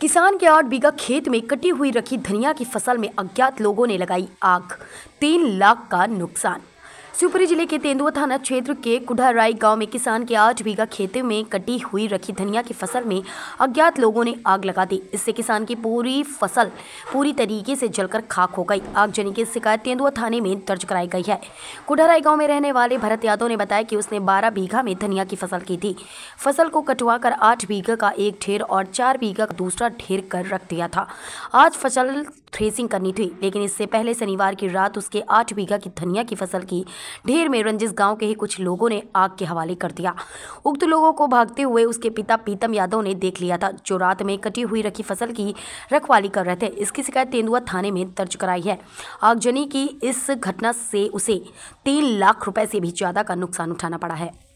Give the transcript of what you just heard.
किसान के आठ बीघा खेत में कटी हुई रखी धनिया की फसल में अज्ञात लोगों ने लगाई आग तीन लाख का नुकसान शिवपुरी जिले के तेंदुआ थाना क्षेत्र के कुढ़ाराई गांव में किसान के आठ बीघा खेतों में कटी हुई रखी धनिया की फसल में अज्ञात लोगों ने आग लगा दी इससे किसान की पूरी फसल पूरी तरीके से जलकर खाक हो गई आगजनी की शिकायत तेंदुआ थाने में दर्ज कराई गई है कुढ़ाराई गाँव में रहने वाले भरत यादव ने बताया कि उसने बारह बीघा में धनिया की फसल की थी फसल को कटवा कर आठ बीघा का एक ढेर और चार बीघा का दूसरा ढेर कर रख दिया था आज फसल थ्रेसिंग करनी थी लेकिन इससे पहले शनिवार की रात उसके आठ बीघा की धनिया की फसल की ढेर में रंजिस गांव के ही कुछ लोगों ने आग के हवाले कर दिया उक्त लोगों को भागते हुए उसके पिता पीतम यादव ने देख लिया था जो रात में कटी हुई रखी फसल की रखवाली कर रहे थे इसकी शिकायत तेंदुआ थाने में दर्ज कराई है आगजनी की इस घटना से उसे तीन लाख रुपए से भी ज़्यादा का नुकसान उठाना पड़ा है